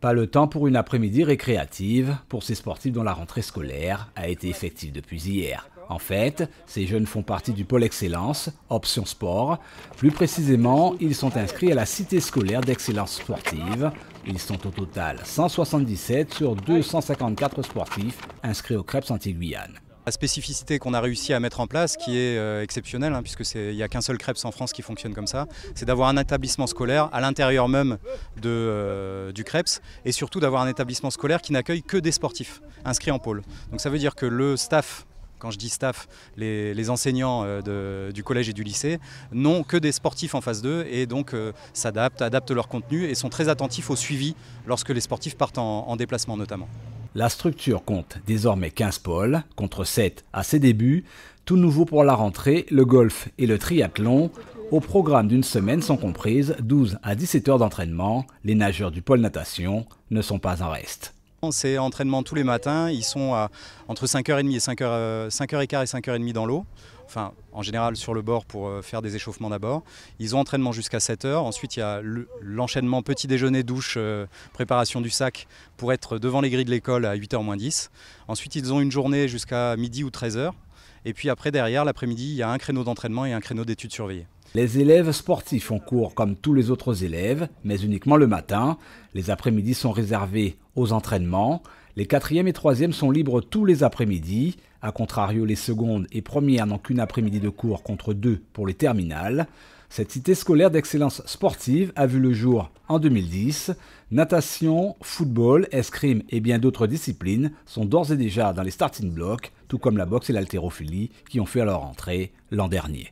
Pas le temps pour une après-midi récréative pour ces sportifs dont la rentrée scolaire a été effective depuis hier. En fait, ces jeunes font partie du pôle excellence, option sport. Plus précisément, ils sont inscrits à la cité scolaire d'excellence sportive. Ils sont au total 177 sur 254 sportifs inscrits au Crêpes anti guyane la spécificité qu'on a réussi à mettre en place, qui est euh, exceptionnelle, hein, puisqu'il il n'y a qu'un seul CREPS en France qui fonctionne comme ça, c'est d'avoir un établissement scolaire à l'intérieur même euh, du CREPS, et surtout d'avoir un établissement scolaire qui n'accueille que des sportifs inscrits en pôle. Donc ça veut dire que le staff quand je dis staff, les, enseignants euh, du collège et du lycée n'ont que des sportifs en face d'eux et donc s'adaptent, adaptent leur contenu et sont très attentifs au suivi lorsque les sportifs partent en déplacement notamment. La structure compte désormais 15 pôles, contre 7 à ses débuts. Tout nouveau pour la rentrée, le golf et le triathlon. Au programme d'une semaine sont comprises 12 à 17 heures d'entraînement. Les nageurs du pôle natation ne sont pas en reste. C'est entraînement tous les matins. Ils sont entre 5h30 et 5 h 15 et 5h30 dans l'eau. Enfin, en général sur le bord pour euh, faire des échauffements d'abord. Ils ont entraînement jusqu'à 7h. Ensuite, il y a l'enchaînement petit déjeuner, douche, euh, préparation du sac pour être devant les grilles de l'école à 8h moins 10. Ensuite, ils ont une journée jusqu'à midi ou 13h et puis après, derrière, l'après-midi, il y a un créneau d'entraînement et un créneau d'études surveillées. Les élèves sportifs ont cours comme tous les autres élèves, mais uniquement le matin. Les après-midi sont réservés aux entraînements. Les quatrièmes et troisièmes sont libres tous les après-midi. A contrario, les secondes et premières n'ont qu'une après-midi de cours contre deux pour les terminales. Cette cité scolaire d'excellence sportive a vu le jour en 2010. Natation, football, escrime et bien d'autres disciplines sont d'ores et déjà dans les starting blocks, tout comme la boxe et l'haltérophilie qui ont fait leur entrée l'an dernier.